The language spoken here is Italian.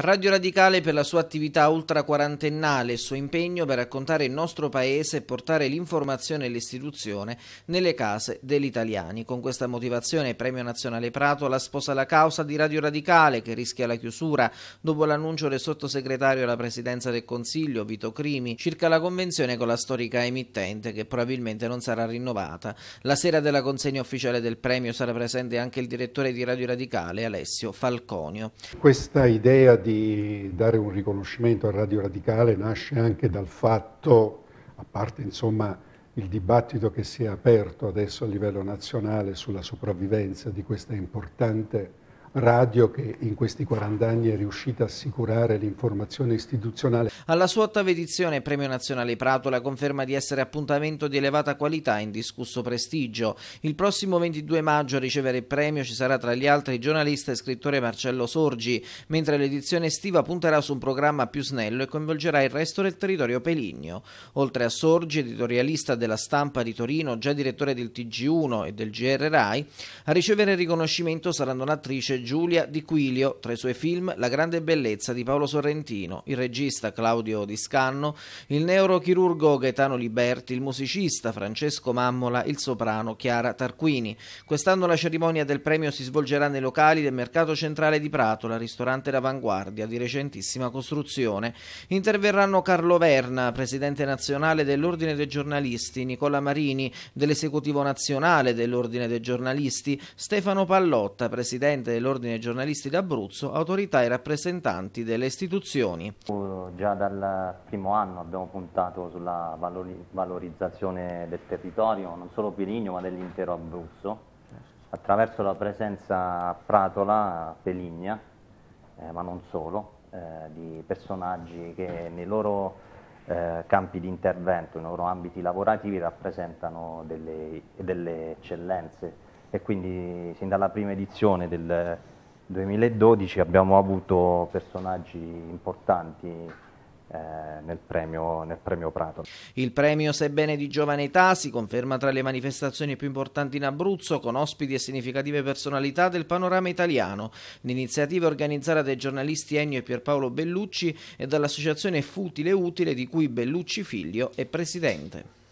Radio Radicale per la sua attività ultra quarantennale e il suo impegno per raccontare il nostro paese e portare l'informazione e l'istituzione nelle case degli italiani. Con questa motivazione il Premio Nazionale Prato la sposa la causa di Radio Radicale che rischia la chiusura dopo l'annuncio del sottosegretario alla Presidenza del Consiglio Vito Crimi circa la convenzione con la storica emittente che probabilmente non sarà rinnovata. La sera della consegna ufficiale del premio sarà presente anche il direttore di Radio Radicale Alessio Falconio. Questa idea di dare un riconoscimento al Radio Radicale nasce anche dal fatto, a parte insomma il dibattito che si è aperto adesso a livello nazionale sulla sopravvivenza di questa importante radio che in questi 40 anni è riuscita a assicurare l'informazione istituzionale. Alla sua ottava edizione Premio Nazionale Prato la conferma di essere appuntamento di elevata qualità e indiscusso prestigio. Il prossimo 22 maggio a ricevere il premio ci sarà tra gli altri il giornalista e scrittore Marcello Sorgi, mentre l'edizione estiva punterà su un programma più snello e coinvolgerà il resto del territorio peligno. Oltre a Sorgi, editorialista della stampa di Torino, già direttore del TG1 e del GR Rai, a ricevere il riconoscimento saranno un'attrice Giulia Di Quilio, tra i suoi film La grande bellezza di Paolo Sorrentino, il regista Claudio Di Scanno, il neurochirurgo Gaetano Liberti, il musicista Francesco Mammola, il soprano Chiara Tarquini. Quest'anno la cerimonia del premio si svolgerà nei locali del Mercato Centrale di Pratola, ristorante d'avanguardia di recentissima costruzione. Interverranno Carlo Verna, presidente nazionale dell'Ordine dei giornalisti, Nicola Marini dell'esecutivo nazionale dell'Ordine dei giornalisti, Stefano Pallotta, presidente dell'Ordine dell'Ordine Giornalisti d'Abruzzo, autorità e rappresentanti delle istituzioni. Già dal primo anno abbiamo puntato sulla valorizzazione del territorio, non solo Peligno ma dell'intero Abruzzo, attraverso la presenza a Pratola, Peligna, eh, ma non solo, eh, di personaggi che nei loro eh, campi di intervento, nei loro ambiti lavorativi rappresentano delle, delle eccellenze e quindi sin dalla prima edizione del 2012 abbiamo avuto personaggi importanti eh, nel premio, nel premio, Prato. Il premio, sebbene di giovane età, si conferma tra le manifestazioni più importanti in Abruzzo, con ospiti e significative personalità del panorama italiano. L'iniziativa è organizzata dai giornalisti Ennio e Pierpaolo Bellucci e dall'associazione Futile Utile, di cui Bellucci Figlio è presidente.